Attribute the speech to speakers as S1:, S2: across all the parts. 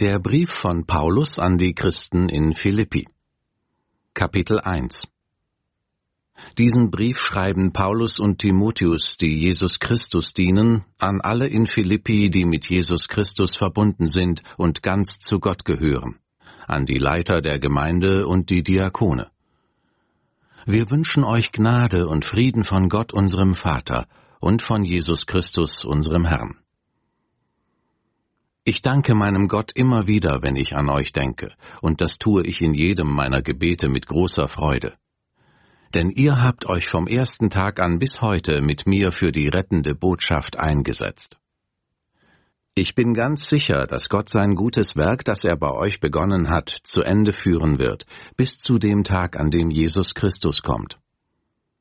S1: Der Brief von Paulus an die Christen in Philippi Kapitel 1 Diesen Brief schreiben Paulus und Timotheus, die Jesus Christus dienen, an alle in Philippi, die mit Jesus Christus verbunden sind und ganz zu Gott gehören, an die Leiter der Gemeinde und die Diakone. Wir wünschen euch Gnade und Frieden von Gott unserem Vater und von Jesus Christus unserem Herrn. Ich danke meinem Gott immer wieder, wenn ich an euch denke, und das tue ich in jedem meiner Gebete mit großer Freude. Denn ihr habt euch vom ersten Tag an bis heute mit mir für die rettende Botschaft eingesetzt. Ich bin ganz sicher, dass Gott sein gutes Werk, das er bei euch begonnen hat, zu Ende führen wird, bis zu dem Tag, an dem Jesus Christus kommt.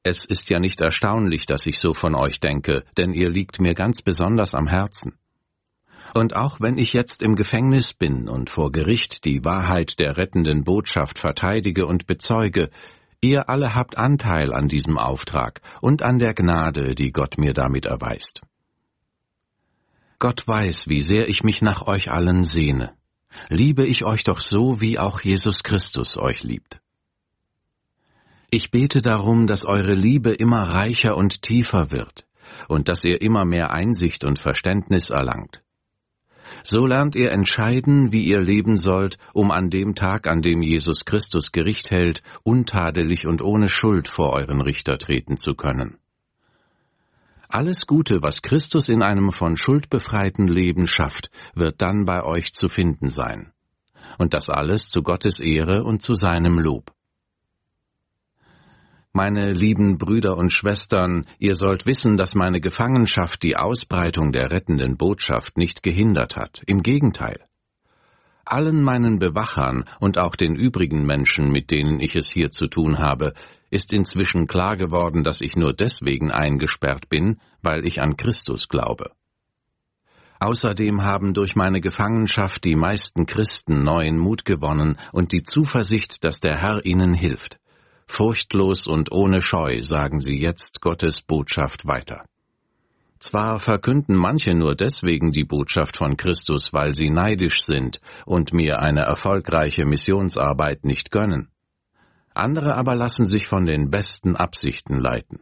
S1: Es ist ja nicht erstaunlich, dass ich so von euch denke, denn ihr liegt mir ganz besonders am Herzen. Und auch wenn ich jetzt im Gefängnis bin und vor Gericht die Wahrheit der rettenden Botschaft verteidige und bezeuge, ihr alle habt Anteil an diesem Auftrag und an der Gnade, die Gott mir damit erweist. Gott weiß, wie sehr ich mich nach euch allen sehne. Liebe ich euch doch so, wie auch Jesus Christus euch liebt. Ich bete darum, dass eure Liebe immer reicher und tiefer wird und dass ihr immer mehr Einsicht und Verständnis erlangt so lernt ihr entscheiden, wie ihr leben sollt, um an dem Tag, an dem Jesus Christus Gericht hält, untadelig und ohne Schuld vor euren Richter treten zu können. Alles Gute, was Christus in einem von Schuld befreiten Leben schafft, wird dann bei euch zu finden sein. Und das alles zu Gottes Ehre und zu seinem Lob. Meine lieben Brüder und Schwestern, ihr sollt wissen, dass meine Gefangenschaft die Ausbreitung der rettenden Botschaft nicht gehindert hat, im Gegenteil. Allen meinen Bewachern und auch den übrigen Menschen, mit denen ich es hier zu tun habe, ist inzwischen klar geworden, dass ich nur deswegen eingesperrt bin, weil ich an Christus glaube. Außerdem haben durch meine Gefangenschaft die meisten Christen neuen Mut gewonnen und die Zuversicht, dass der Herr ihnen hilft. Furchtlos und ohne Scheu sagen sie jetzt Gottes Botschaft weiter. Zwar verkünden manche nur deswegen die Botschaft von Christus, weil sie neidisch sind und mir eine erfolgreiche Missionsarbeit nicht gönnen. Andere aber lassen sich von den besten Absichten leiten.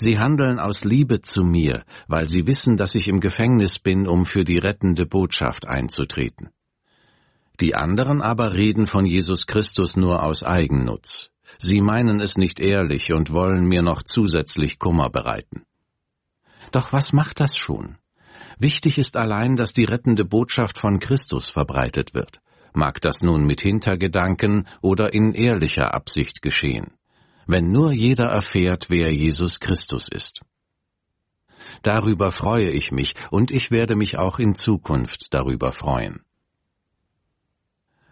S1: Sie handeln aus Liebe zu mir, weil sie wissen, dass ich im Gefängnis bin, um für die rettende Botschaft einzutreten. Die anderen aber reden von Jesus Christus nur aus Eigennutz. Sie meinen es nicht ehrlich und wollen mir noch zusätzlich Kummer bereiten. Doch was macht das schon? Wichtig ist allein, dass die rettende Botschaft von Christus verbreitet wird, mag das nun mit Hintergedanken oder in ehrlicher Absicht geschehen, wenn nur jeder erfährt, wer Jesus Christus ist. Darüber freue ich mich, und ich werde mich auch in Zukunft darüber freuen.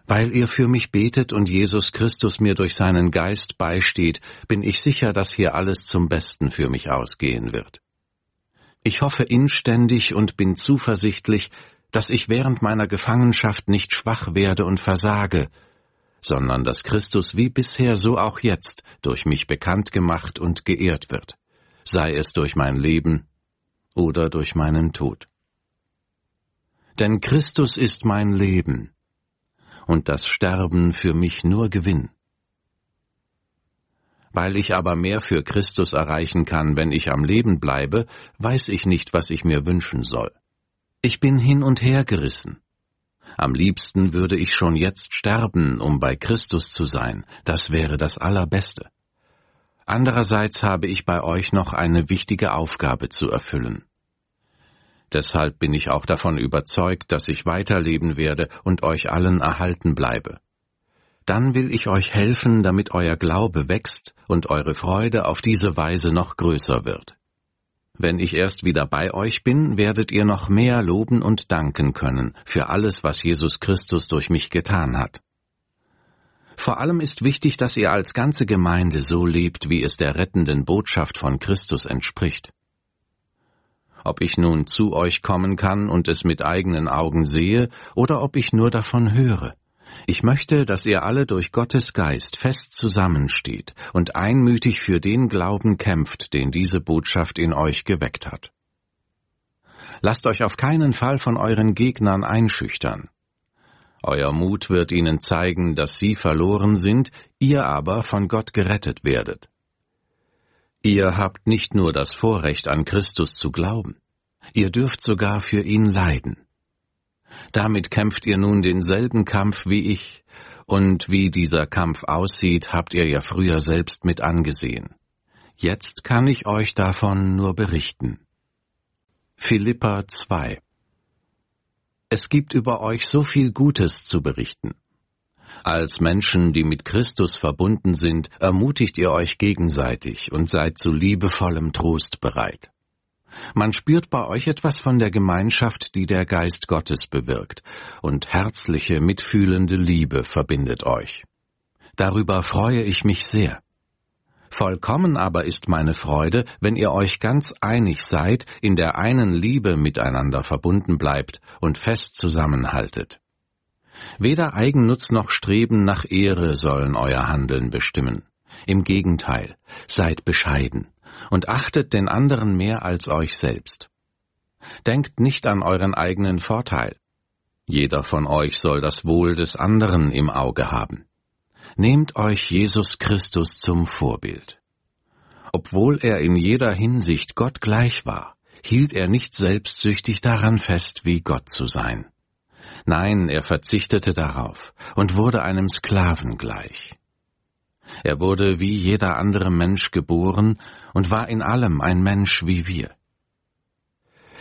S1: Weil ihr für mich betet und Jesus Christus mir durch seinen Geist beisteht, bin ich sicher, dass hier alles zum Besten für mich ausgehen wird. Ich hoffe inständig und bin zuversichtlich, dass ich während meiner Gefangenschaft nicht schwach werde und versage, sondern dass Christus wie bisher so auch jetzt durch mich bekannt gemacht und geehrt wird, sei es durch mein Leben oder durch meinen Tod. Denn Christus ist mein Leben, und das Sterben für mich nur Gewinn. Weil ich aber mehr für Christus erreichen kann, wenn ich am Leben bleibe, weiß ich nicht, was ich mir wünschen soll. Ich bin hin und her gerissen. Am liebsten würde ich schon jetzt sterben, um bei Christus zu sein, das wäre das Allerbeste. Andererseits habe ich bei euch noch eine wichtige Aufgabe zu erfüllen. Deshalb bin ich auch davon überzeugt, dass ich weiterleben werde und euch allen erhalten bleibe. Dann will ich euch helfen, damit euer Glaube wächst und eure Freude auf diese Weise noch größer wird. Wenn ich erst wieder bei euch bin, werdet ihr noch mehr loben und danken können für alles, was Jesus Christus durch mich getan hat. Vor allem ist wichtig, dass ihr als ganze Gemeinde so lebt, wie es der rettenden Botschaft von Christus entspricht ob ich nun zu euch kommen kann und es mit eigenen Augen sehe, oder ob ich nur davon höre. Ich möchte, dass ihr alle durch Gottes Geist fest zusammensteht und einmütig für den Glauben kämpft, den diese Botschaft in euch geweckt hat. Lasst euch auf keinen Fall von euren Gegnern einschüchtern. Euer Mut wird ihnen zeigen, dass sie verloren sind, ihr aber von Gott gerettet werdet. Ihr habt nicht nur das Vorrecht an Christus zu glauben, ihr dürft sogar für ihn leiden. Damit kämpft ihr nun denselben Kampf wie ich, und wie dieser Kampf aussieht, habt ihr ja früher selbst mit angesehen. Jetzt kann ich euch davon nur berichten. Philippa 2 Es gibt über euch so viel Gutes zu berichten. Als Menschen, die mit Christus verbunden sind, ermutigt ihr euch gegenseitig und seid zu liebevollem Trost bereit. Man spürt bei euch etwas von der Gemeinschaft, die der Geist Gottes bewirkt, und herzliche, mitfühlende Liebe verbindet euch. Darüber freue ich mich sehr. Vollkommen aber ist meine Freude, wenn ihr euch ganz einig seid, in der einen Liebe miteinander verbunden bleibt und fest zusammenhaltet. Weder Eigennutz noch Streben nach Ehre sollen euer Handeln bestimmen. Im Gegenteil, seid bescheiden und achtet den anderen mehr als euch selbst. Denkt nicht an euren eigenen Vorteil. Jeder von euch soll das Wohl des anderen im Auge haben. Nehmt euch Jesus Christus zum Vorbild. Obwohl er in jeder Hinsicht Gott gleich war, hielt er nicht selbstsüchtig daran fest, wie Gott zu sein. Nein, er verzichtete darauf und wurde einem Sklaven gleich. Er wurde wie jeder andere Mensch geboren und war in allem ein Mensch wie wir.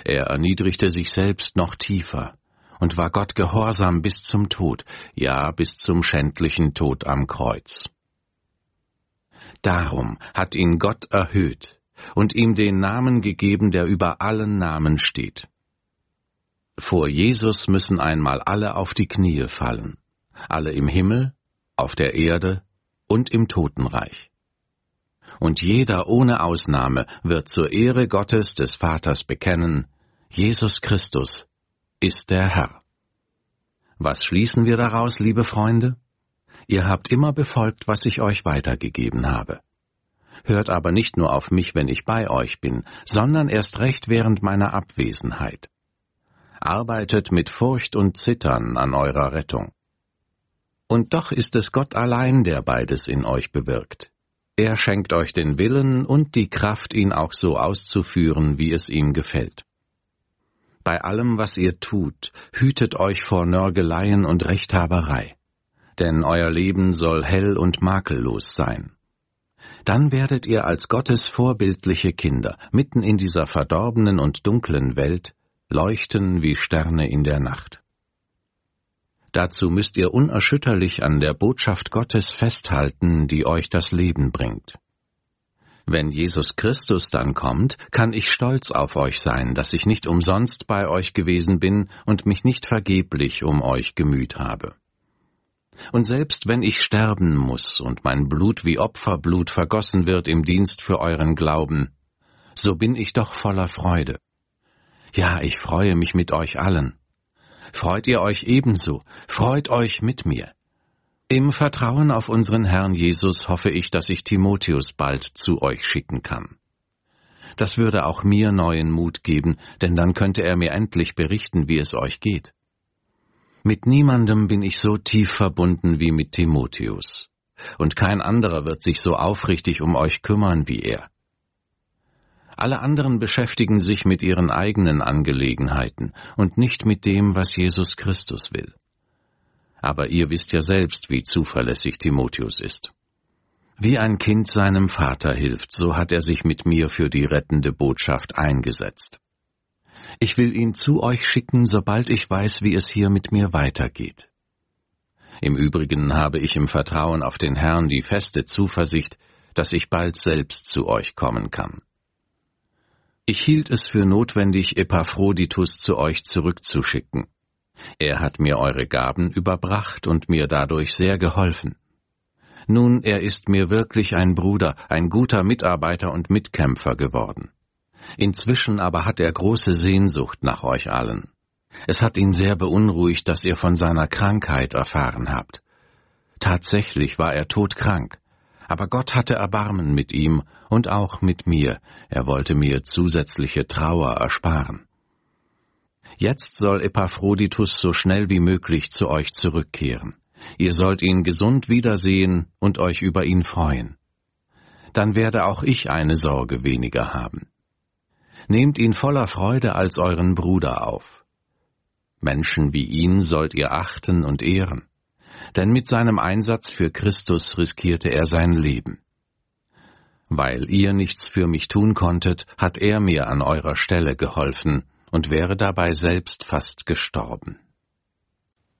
S1: Er erniedrigte sich selbst noch tiefer und war Gott gehorsam bis zum Tod, ja bis zum schändlichen Tod am Kreuz. Darum hat ihn Gott erhöht und ihm den Namen gegeben, der über allen Namen steht, vor Jesus müssen einmal alle auf die Knie fallen, alle im Himmel, auf der Erde und im Totenreich. Und jeder ohne Ausnahme wird zur Ehre Gottes des Vaters bekennen, Jesus Christus ist der Herr. Was schließen wir daraus, liebe Freunde? Ihr habt immer befolgt, was ich euch weitergegeben habe. Hört aber nicht nur auf mich, wenn ich bei euch bin, sondern erst recht während meiner Abwesenheit arbeitet mit Furcht und Zittern an eurer Rettung. Und doch ist es Gott allein, der beides in euch bewirkt. Er schenkt euch den Willen und die Kraft, ihn auch so auszuführen, wie es ihm gefällt. Bei allem, was ihr tut, hütet euch vor Nörgeleien und Rechthaberei, denn euer Leben soll hell und makellos sein dann werdet ihr als Gottes vorbildliche Kinder mitten in dieser verdorbenen und dunklen Welt leuchten wie Sterne in der Nacht. Dazu müsst ihr unerschütterlich an der Botschaft Gottes festhalten, die euch das Leben bringt. Wenn Jesus Christus dann kommt, kann ich stolz auf euch sein, dass ich nicht umsonst bei euch gewesen bin und mich nicht vergeblich um euch gemüht habe. Und selbst wenn ich sterben muss und mein Blut wie Opferblut vergossen wird im Dienst für euren Glauben, so bin ich doch voller Freude ja, ich freue mich mit euch allen. Freut ihr euch ebenso, freut euch mit mir. Im Vertrauen auf unseren Herrn Jesus hoffe ich, dass ich Timotheus bald zu euch schicken kann. Das würde auch mir neuen Mut geben, denn dann könnte er mir endlich berichten, wie es euch geht. Mit niemandem bin ich so tief verbunden wie mit Timotheus, und kein anderer wird sich so aufrichtig um euch kümmern wie er. Alle anderen beschäftigen sich mit ihren eigenen Angelegenheiten und nicht mit dem, was Jesus Christus will. Aber ihr wisst ja selbst, wie zuverlässig Timotheus ist. Wie ein Kind seinem Vater hilft, so hat er sich mit mir für die rettende Botschaft eingesetzt. Ich will ihn zu euch schicken, sobald ich weiß, wie es hier mit mir weitergeht. Im Übrigen habe ich im Vertrauen auf den Herrn die feste Zuversicht, dass ich bald selbst zu euch kommen kann. Ich hielt es für notwendig, Epaphroditus zu euch zurückzuschicken. Er hat mir eure Gaben überbracht und mir dadurch sehr geholfen. Nun, er ist mir wirklich ein Bruder, ein guter Mitarbeiter und Mitkämpfer geworden. Inzwischen aber hat er große Sehnsucht nach euch allen. Es hat ihn sehr beunruhigt, dass ihr von seiner Krankheit erfahren habt. Tatsächlich war er todkrank, aber Gott hatte Erbarmen mit ihm und auch mit mir, er wollte mir zusätzliche Trauer ersparen. Jetzt soll Epaphroditus so schnell wie möglich zu euch zurückkehren. Ihr sollt ihn gesund wiedersehen und euch über ihn freuen. Dann werde auch ich eine Sorge weniger haben. Nehmt ihn voller Freude als euren Bruder auf. Menschen wie ihn sollt ihr achten und ehren, denn mit seinem Einsatz für Christus riskierte er sein Leben. Weil ihr nichts für mich tun konntet, hat er mir an eurer Stelle geholfen und wäre dabei selbst fast gestorben.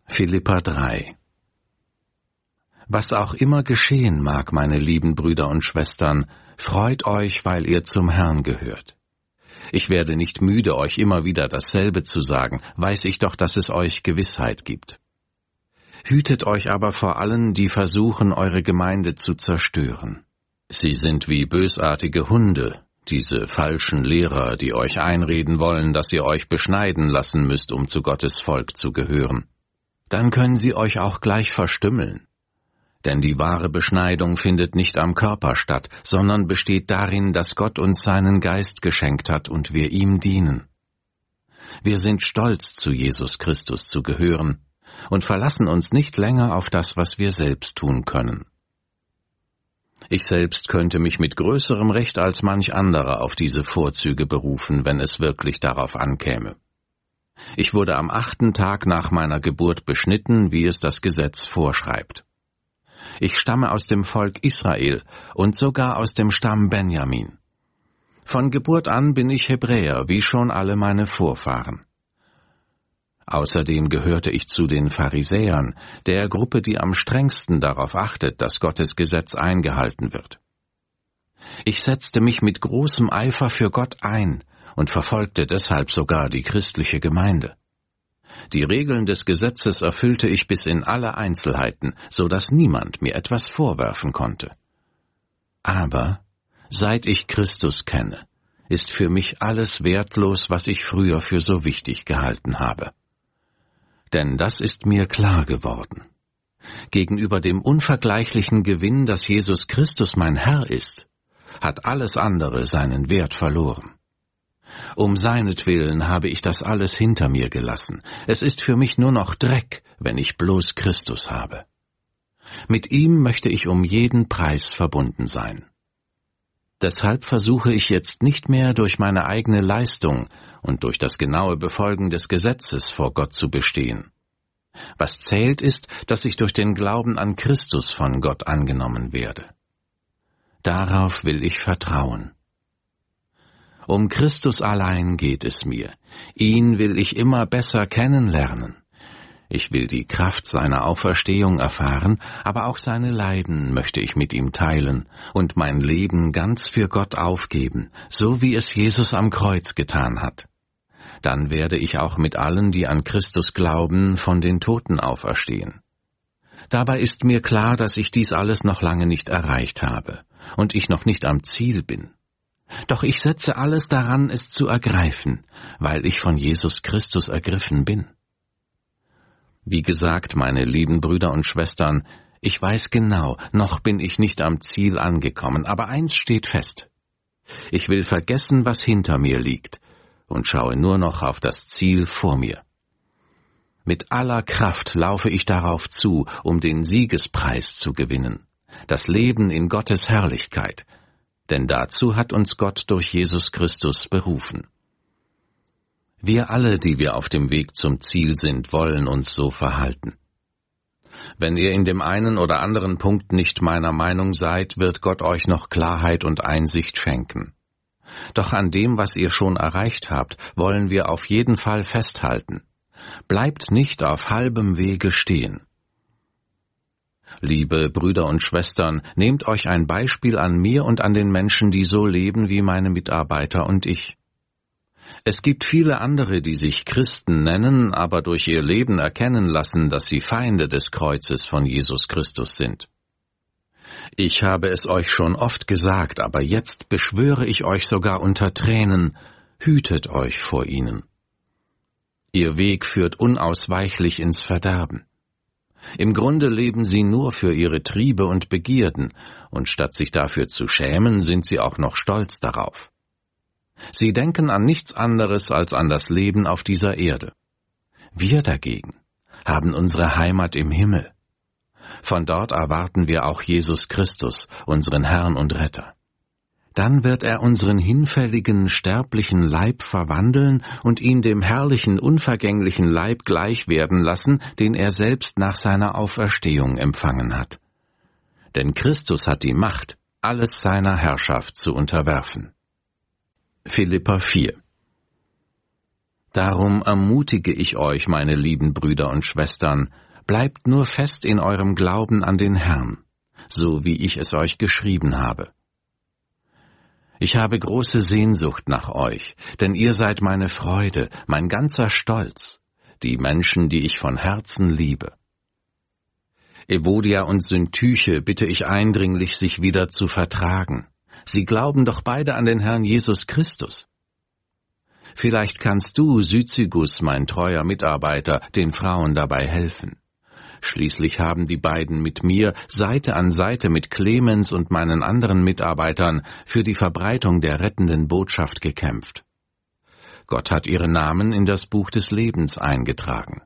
S1: Philippa 3 Was auch immer geschehen mag, meine lieben Brüder und Schwestern, freut euch, weil ihr zum Herrn gehört. Ich werde nicht müde, euch immer wieder dasselbe zu sagen, weiß ich doch, dass es euch Gewissheit gibt. Hütet euch aber vor allen, die versuchen, eure Gemeinde zu zerstören. Sie sind wie bösartige Hunde, diese falschen Lehrer, die euch einreden wollen, dass ihr euch beschneiden lassen müsst, um zu Gottes Volk zu gehören. Dann können sie euch auch gleich verstümmeln. Denn die wahre Beschneidung findet nicht am Körper statt, sondern besteht darin, dass Gott uns seinen Geist geschenkt hat und wir ihm dienen. Wir sind stolz, zu Jesus Christus zu gehören und verlassen uns nicht länger auf das, was wir selbst tun können. Ich selbst könnte mich mit größerem Recht als manch anderer auf diese Vorzüge berufen, wenn es wirklich darauf ankäme. Ich wurde am achten Tag nach meiner Geburt beschnitten, wie es das Gesetz vorschreibt. Ich stamme aus dem Volk Israel und sogar aus dem Stamm Benjamin. Von Geburt an bin ich Hebräer, wie schon alle meine Vorfahren. Außerdem gehörte ich zu den Pharisäern, der Gruppe, die am strengsten darauf achtet, dass Gottes Gesetz eingehalten wird. Ich setzte mich mit großem Eifer für Gott ein und verfolgte deshalb sogar die christliche Gemeinde. Die Regeln des Gesetzes erfüllte ich bis in alle Einzelheiten, so dass niemand mir etwas vorwerfen konnte. Aber seit ich Christus kenne, ist für mich alles wertlos, was ich früher für so wichtig gehalten habe denn das ist mir klar geworden. Gegenüber dem unvergleichlichen Gewinn, dass Jesus Christus mein Herr ist, hat alles andere seinen Wert verloren. Um seinetwillen habe ich das alles hinter mir gelassen. Es ist für mich nur noch Dreck, wenn ich bloß Christus habe. Mit ihm möchte ich um jeden Preis verbunden sein. Deshalb versuche ich jetzt nicht mehr durch meine eigene Leistung und durch das genaue Befolgen des Gesetzes vor Gott zu bestehen. Was zählt ist, dass ich durch den Glauben an Christus von Gott angenommen werde. Darauf will ich vertrauen. Um Christus allein geht es mir, ihn will ich immer besser kennenlernen. Ich will die Kraft seiner Auferstehung erfahren, aber auch seine Leiden möchte ich mit ihm teilen und mein Leben ganz für Gott aufgeben, so wie es Jesus am Kreuz getan hat. Dann werde ich auch mit allen, die an Christus glauben, von den Toten auferstehen. Dabei ist mir klar, dass ich dies alles noch lange nicht erreicht habe und ich noch nicht am Ziel bin. Doch ich setze alles daran, es zu ergreifen, weil ich von Jesus Christus ergriffen bin. Wie gesagt, meine lieben Brüder und Schwestern, ich weiß genau, noch bin ich nicht am Ziel angekommen, aber eins steht fest. Ich will vergessen, was hinter mir liegt, und schaue nur noch auf das Ziel vor mir. Mit aller Kraft laufe ich darauf zu, um den Siegespreis zu gewinnen, das Leben in Gottes Herrlichkeit, denn dazu hat uns Gott durch Jesus Christus berufen. Wir alle, die wir auf dem Weg zum Ziel sind, wollen uns so verhalten. Wenn ihr in dem einen oder anderen Punkt nicht meiner Meinung seid, wird Gott euch noch Klarheit und Einsicht schenken. Doch an dem, was ihr schon erreicht habt, wollen wir auf jeden Fall festhalten. Bleibt nicht auf halbem Wege stehen. Liebe Brüder und Schwestern, nehmt euch ein Beispiel an mir und an den Menschen, die so leben wie meine Mitarbeiter und ich. Es gibt viele andere, die sich Christen nennen, aber durch ihr Leben erkennen lassen, dass sie Feinde des Kreuzes von Jesus Christus sind. Ich habe es euch schon oft gesagt, aber jetzt beschwöre ich euch sogar unter Tränen, hütet euch vor ihnen. Ihr Weg führt unausweichlich ins Verderben. Im Grunde leben sie nur für ihre Triebe und Begierden, und statt sich dafür zu schämen, sind sie auch noch stolz darauf. Sie denken an nichts anderes als an das Leben auf dieser Erde. Wir dagegen haben unsere Heimat im Himmel. Von dort erwarten wir auch Jesus Christus, unseren Herrn und Retter. Dann wird er unseren hinfälligen, sterblichen Leib verwandeln und ihn dem herrlichen, unvergänglichen Leib gleich werden lassen, den er selbst nach seiner Auferstehung empfangen hat. Denn Christus hat die Macht, alles seiner Herrschaft zu unterwerfen. Philippa 4 Darum ermutige ich euch, meine lieben Brüder und Schwestern, bleibt nur fest in eurem Glauben an den Herrn, so wie ich es euch geschrieben habe. Ich habe große Sehnsucht nach euch, denn ihr seid meine Freude, mein ganzer Stolz, die Menschen, die ich von Herzen liebe. Evodia und Syntyche bitte ich eindringlich, sich wieder zu vertragen. Sie glauben doch beide an den Herrn Jesus Christus. Vielleicht kannst du, Syzygus, mein treuer Mitarbeiter, den Frauen dabei helfen. Schließlich haben die beiden mit mir Seite an Seite mit Clemens und meinen anderen Mitarbeitern für die Verbreitung der rettenden Botschaft gekämpft. Gott hat ihre Namen in das Buch des Lebens eingetragen.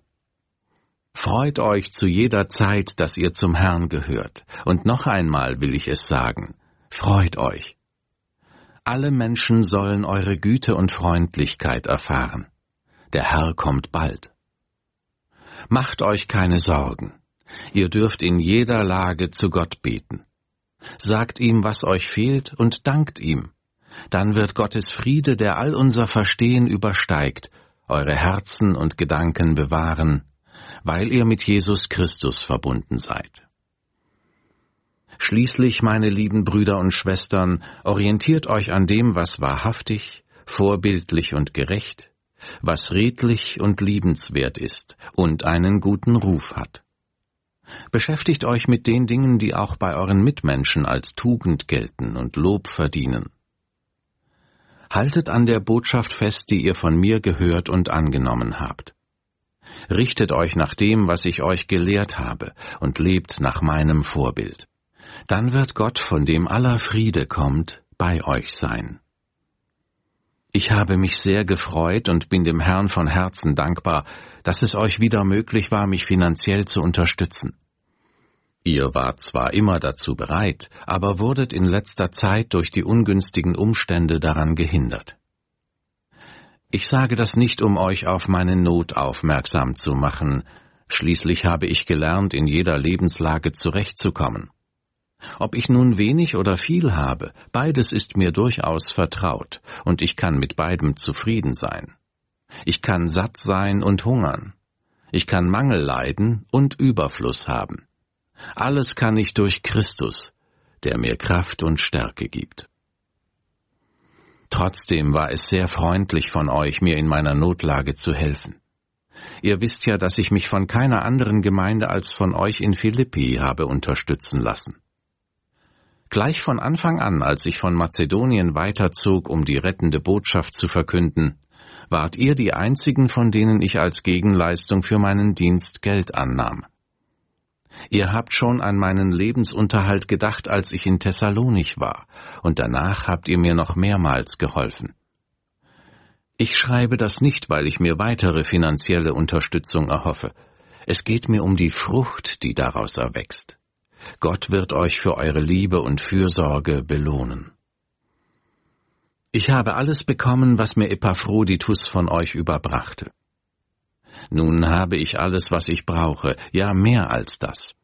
S1: Freut euch zu jeder Zeit, dass ihr zum Herrn gehört. Und noch einmal will ich es sagen. Freut euch. Alle Menschen sollen eure Güte und Freundlichkeit erfahren. Der Herr kommt bald. Macht euch keine Sorgen. Ihr dürft in jeder Lage zu Gott beten. Sagt ihm, was euch fehlt, und dankt ihm. Dann wird Gottes Friede, der all unser Verstehen übersteigt, eure Herzen und Gedanken bewahren, weil ihr mit Jesus Christus verbunden seid. Schließlich, meine lieben Brüder und Schwestern, orientiert euch an dem, was wahrhaftig, vorbildlich und gerecht, was redlich und liebenswert ist und einen guten Ruf hat. Beschäftigt euch mit den Dingen, die auch bei euren Mitmenschen als Tugend gelten und Lob verdienen. Haltet an der Botschaft fest, die ihr von mir gehört und angenommen habt. Richtet euch nach dem, was ich euch gelehrt habe, und lebt nach meinem Vorbild dann wird Gott, von dem aller Friede kommt, bei euch sein. Ich habe mich sehr gefreut und bin dem Herrn von Herzen dankbar, dass es euch wieder möglich war, mich finanziell zu unterstützen. Ihr wart zwar immer dazu bereit, aber wurdet in letzter Zeit durch die ungünstigen Umstände daran gehindert. Ich sage das nicht, um euch auf meine Not aufmerksam zu machen, schließlich habe ich gelernt, in jeder Lebenslage zurechtzukommen. Ob ich nun wenig oder viel habe, beides ist mir durchaus vertraut, und ich kann mit beidem zufrieden sein. Ich kann satt sein und hungern. Ich kann Mangel leiden und Überfluss haben. Alles kann ich durch Christus, der mir Kraft und Stärke gibt. Trotzdem war es sehr freundlich von euch, mir in meiner Notlage zu helfen. Ihr wisst ja, dass ich mich von keiner anderen Gemeinde als von euch in Philippi habe unterstützen lassen. Gleich von Anfang an, als ich von Mazedonien weiterzog, um die rettende Botschaft zu verkünden, wart ihr die einzigen, von denen ich als Gegenleistung für meinen Dienst Geld annahm. Ihr habt schon an meinen Lebensunterhalt gedacht, als ich in Thessalonik war, und danach habt ihr mir noch mehrmals geholfen. Ich schreibe das nicht, weil ich mir weitere finanzielle Unterstützung erhoffe. Es geht mir um die Frucht, die daraus erwächst. Gott wird euch für eure Liebe und Fürsorge belohnen. Ich habe alles bekommen, was mir Epaphroditus von euch überbrachte. Nun habe ich alles, was ich brauche, ja mehr als das.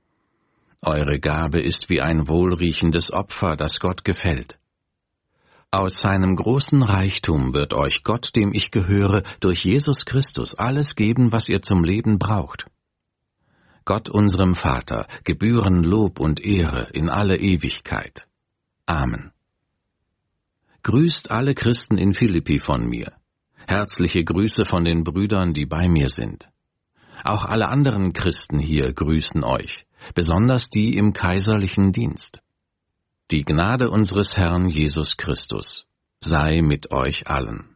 S1: Eure Gabe ist wie ein wohlriechendes Opfer, das Gott gefällt. Aus seinem großen Reichtum wird euch Gott, dem ich gehöre, durch Jesus Christus alles geben, was ihr zum Leben braucht. Gott unserem Vater, gebühren Lob und Ehre in alle Ewigkeit. Amen. Grüßt alle Christen in Philippi von mir. Herzliche Grüße von den Brüdern, die bei mir sind. Auch alle anderen Christen hier grüßen euch, besonders die im kaiserlichen Dienst. Die Gnade unseres Herrn Jesus Christus sei mit euch allen.